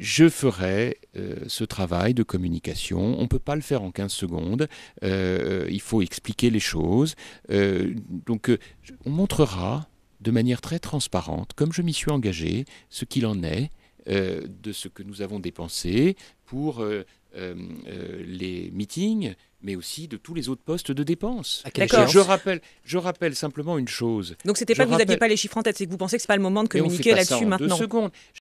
je ferai euh, ce travail de communication. On ne peut pas le faire en 15 secondes. Euh, il faut expliquer les choses. Euh, donc, on montrera de manière très transparente, comme je m'y suis engagé, ce qu'il en est de ce que nous avons dépensé pour les meetings, mais aussi de tous les autres postes de dépenses. Je rappelle, simplement une chose. Donc, ce c'était pas que vous n'aviez pas les chiffres en tête, c'est que vous pensez que c'est pas le moment de communiquer là-dessus maintenant.